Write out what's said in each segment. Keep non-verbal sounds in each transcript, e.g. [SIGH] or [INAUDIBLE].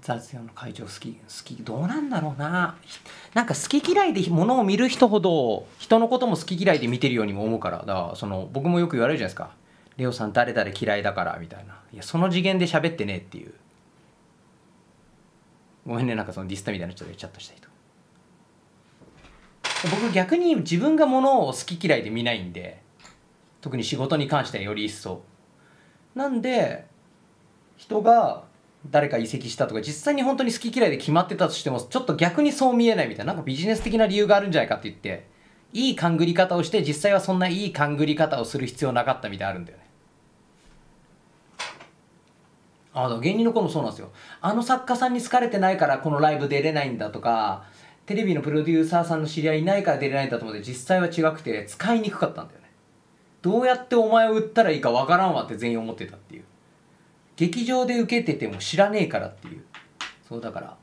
雑用の会場好き好きどうなんだろうななんか好き嫌いでものを見る人ほど人のことも好き嫌いで見てるようにも思うからだからその僕もよく言われるじゃないですか「レオさん誰々嫌いだから」みたいないやその次元で喋ってねえっていうごめんねなんかそのディスタみたいな人でチャットした人僕逆に自分がものを好き嫌いで見ないんで特に仕事に関してはより一層なんで人が誰か移籍したとか実際に本当に好き嫌いで決まってたとしてもちょっと逆にそう見えないみたいななんかビジネス的な理由があるんじゃないかって言っていい勘繰り方をして実際はそんないい勘繰り方をする必要なかったみたいあるんだよねあ芸人の子もそうなんですよあの作家さんに好かれてないからこのライブ出れないんだとかテレビのプロデューサーさんの知り合いいないから出れないんだと思って実際は違くて使いにくかったんだよねどうやってお前を売ったらいいかわからんわって全員思ってたっていう劇場で受けてても知らねえからっていうそうだから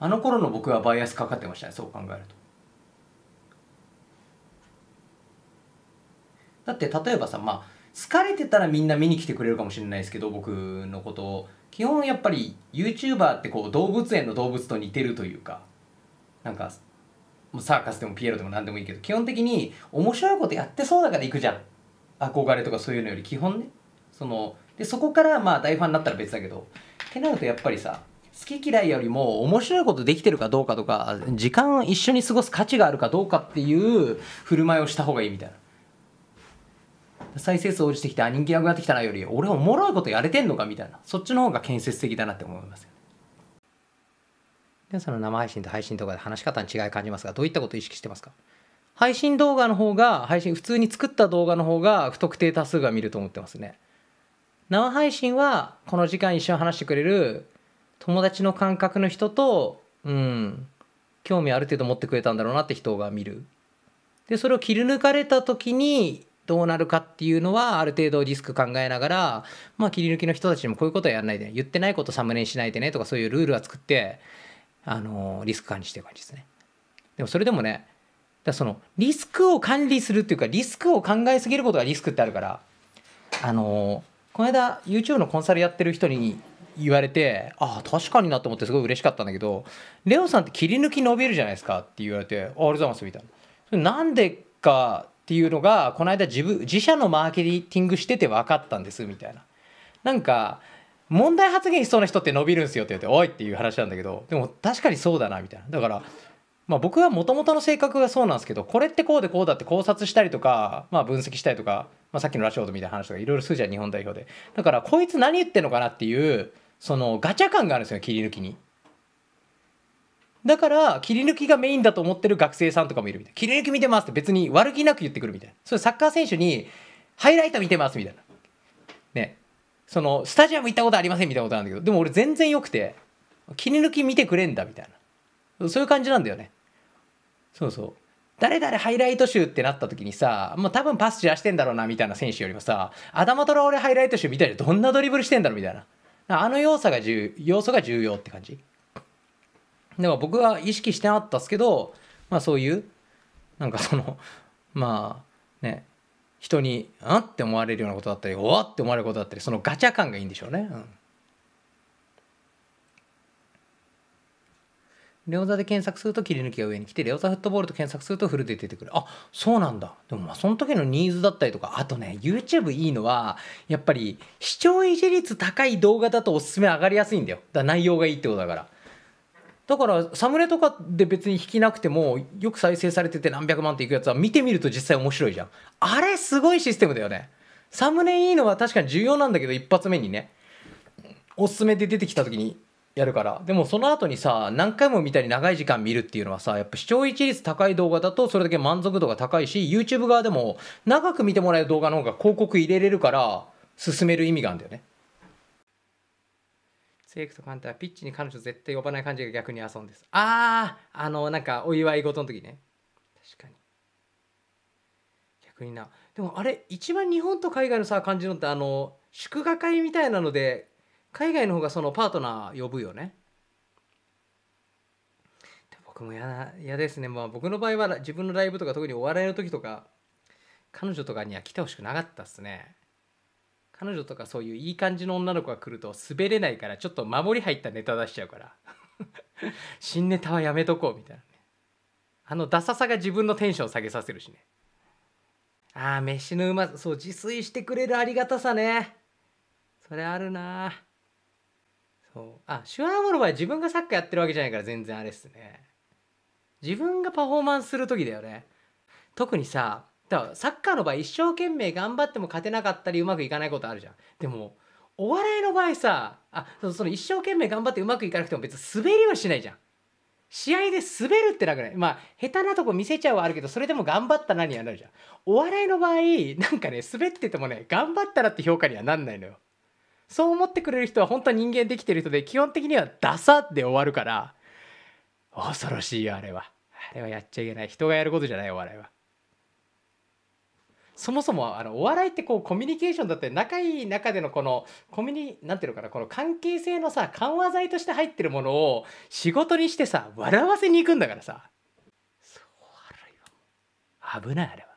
あの頃の僕はバイアスかかってましたねそう考えるとだって例えばさまあ疲れてたらみんな見に来てくれるかもしれないですけど僕のことを基本やっぱり YouTuber ってこう動物園の動物と似てるというかなんかサーカスでもピエロでも何でもいいけど基本的に面白いことやってそうだから行くじゃん憧れとかそういうのより基本ねそのでそこからまあ大ファンになったら別だけどってなるとやっぱりさ好き嫌いよりも面白いことできてるかどうかとか時間一緒に過ごす価値があるかどうかっていう振る舞いをした方がいいみたいな再生数落ちてきて人気なくなってきたなより俺はおもろいことやれてんのかみたいなそっちの方が建設的だなって思いますでは、の生配信と配信動画で話し方に違い感じますがどういったことを意識してますか配信動画の方が配信普通に作った動画の方が不特定多数が見ると思ってますね生配信はこの時間一緒に話してくれる友達の感覚の人と、うん、興味ある程度持ってくれたんだろうなって人が見る。で、それを切り抜かれた時にどうなるかっていうのはある程度リスク考えながら、まあ切り抜きの人たちにもこういうことはやらないで、言ってないことサムネにしないでねとかそういうルールは作って、あのリスク管理してる感じですね。でもそれでもね、だそのリスクを管理するっていうかリスクを考えすぎることがリスクってあるから、あのーこの間 YouTube のコンサルやってる人に言われてああ確かになと思ってすごい嬉しかったんだけど「レオさんって切り抜き伸びるじゃないですか」って言われて「ありがとうございます」みたいな。それなんでかっていうのがこの間自分自社のマーケティングしてて分かったんですみたいな。なんか問題発言しそうな人って伸びるんすよって言って「おい!」っていう話なんだけどでも確かにそうだなみたいな。だからまあ、僕はもともとの性格がそうなんですけどこれってこうでこうだって考察したりとか、まあ、分析したりとかまあ、さっきのラショードみたいな話とかいろいろするじゃん日本代表でだからこいつ何言ってんのかなっていうそのガチャ感があるんですよ切り抜きにだから切り抜きがメインだと思ってる学生さんとかもいるみたいな切り抜き見てますって別に悪気なく言ってくるみたいなそれサッカー選手にハイライト見てますみたいなねそのスタジアム行ったことありませんみたいなことなんだけどでも俺全然よくて切り抜き見てくれんだみたいなそういう感じなんだよねそうそう誰々ハイライト集ってなった時にさ、もう多分パス散らしてんだろうなみたいな選手よりもさ、アダマトラオレハイライト集みたいでどんなドリブルしてんだろうみたいな。あの要素が重要素が重要って感じ。だから僕は意識してなかったっすけど、まあそういう、なんかその、まあね、人に、んって思われるようなことだったり、おわって思われることだったり、そのガチャ感がいいんでしょうね。うんレオザで検索すると切り抜きが上に来て、レオザフットボールと検索するとフルで出てくる。あ、そうなんだ。でもまあその時のニーズだったりとか、あとね、YouTube いいのは、やっぱり視聴維持率高い動画だとおすすめ上がりやすいんだよ。だ内容がいいってことだから。だからサムネとかで別に弾きなくてもよく再生されてて何百万っていくやつは見てみると実際面白いじゃん。あれすごいシステムだよね。サムネいいのは確かに重要なんだけど一発目にね、おすすめで出てきた時にやるからでもその後にさ何回も見たり長い時間見るっていうのはさやっぱ視聴率率高い動画だとそれだけ満足度が高いし YouTube 側でも長く見てもらえる動画の方が広告入れれるから進める意味があるんだよねセイクとカンタはピッチに彼女絶対呼ばない感じが逆に遊んですあああのなんかお祝い事の時ね確かに逆になでもあれ一番日本と海外のさ感じのってあの祝賀会みたいなので海外の方がそのパートナー呼ぶよね僕も嫌ですねまあ僕の場合は自分のライブとか特にお笑いの時とか彼女とかには来てほしくなかったっすね彼女とかそういういい感じの女の子が来ると滑れないからちょっと守り入ったネタ出しちゃうから [LAUGHS] 新ネタはやめとこうみたいなねあのダサさが自分のテンション下げさせるしねああ飯のうまそう自炊してくれるありがたさねそれあるなあそうあ手話モの場合自分がサッカーやってるわけじゃないから全然あれっすね自分がパフォーマンスする時だよね特にさだサッカーの場合一生懸命頑張っても勝てなかったりうまくいかないことあるじゃんでもお笑いの場合さあその一生懸命頑張ってうまくいかなくても別に滑りはしないじゃん試合で滑るってなくないまあ下手なとこ見せちゃうはあるけどそれでも頑張ったなにはなるじゃんお笑いの場合なんかね滑っててもね頑張ったなって評価にはなんないのよそう思ってくれる人は本当は人間できてる人で基本的にはダサで終わるから恐ろしいよあれはあれはやっちゃいけない人がやることじゃないお笑いはそもそもあのお笑いってこうコミュニケーションだって仲いい中でのこのコミュニなんていうのかなこの関係性のさ緩和剤として入ってるものを仕事にしてさ笑わせに行くんだからさそう悪いよ。危ないあれは。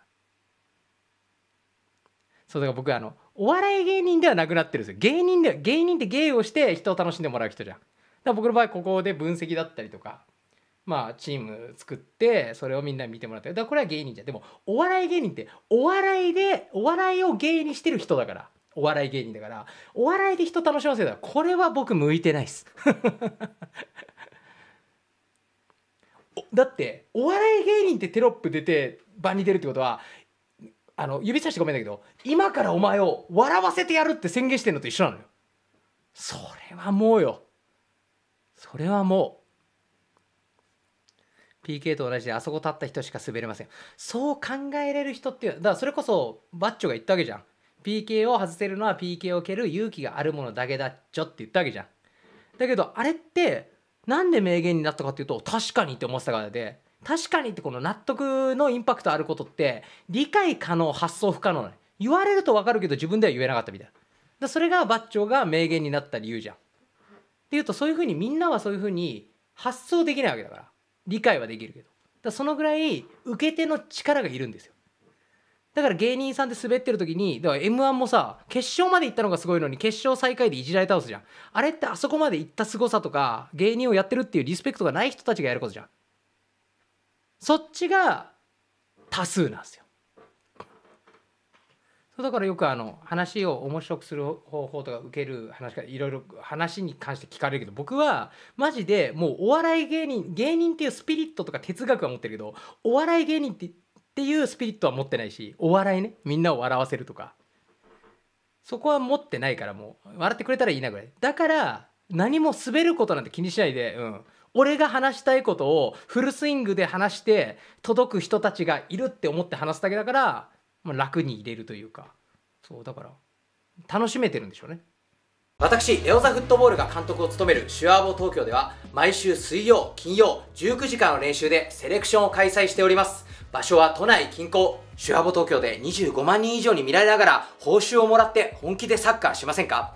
そうだから僕あのお笑い芸人ではなくなってるんですよ芸人で芸人って芸をして人を楽しんでもらう人じゃんだから僕の場合ここで分析だったりとかまあチーム作ってそれをみんなに見てもらってだからこれは芸人じゃんでもお笑い芸人ってお笑いでお笑いを芸にしてる人だからお笑い芸人だからお笑いで人楽しませたらこれは僕向いてないっす [LAUGHS] だってお笑い芸人ってテロップ出て場に出るってことはあの指さしてごめんだけど今からお前を笑わせてやるって宣言してんのと一緒なのよそれはもうよそれはもう PK と同じであそこ立った人しか滑れませんそう考えれる人っていうだからそれこそバッチョが言ったわけじゃん PK を外せるのは PK を蹴る勇気があるものだけだっちょって言ったわけじゃんだけどあれってなんで名言になったかっていうと確かにって思ってたからで確かにってこの納得のインパクトあることって理解可能発想不可能な言われると分かるけど自分では言えなかったみたいなそれがバッチョが名言になった理由じゃん。っていうとそういうふうにみんなはそういうふうに発想できないわけだから理解はできるけどだそのぐらい受け手の力がいるんですよだから芸人さんで滑ってる時にだから m 1もさ決勝まで行ったのがすごいのに決勝最下位でいじられ倒すじゃんあれってあそこまで行ったすごさとか芸人をやってるっていうリスペクトがない人たちがやることじゃんそっちが多数なんですよ。そうだからよくあの話を面白くする方法とか受ける話からいろいろ話に関して聞かれるけど僕はマジでもうお笑い芸人芸人っていうスピリットとか哲学は持ってるけどお笑い芸人ってっていうスピリットは持ってないしお笑いねみんなを笑わせるとかそこは持ってないからもう笑ってくれたらいいなぐらいだから何も滑ることなんて気にしないでうん俺が話したいことをフルスイングで話して届く人たちがいるって思って話すだけだから、まあ、楽に入れるというかそうだから楽しめてるんでしょうね私レオザフットボールが監督を務めるシュアーボ東京では毎週水曜金曜19時間の練習でセレクションを開催しております場所は都内近郊シュアボ東京で25万人以上に見られながら報酬をもらって本気でサッカーしませんか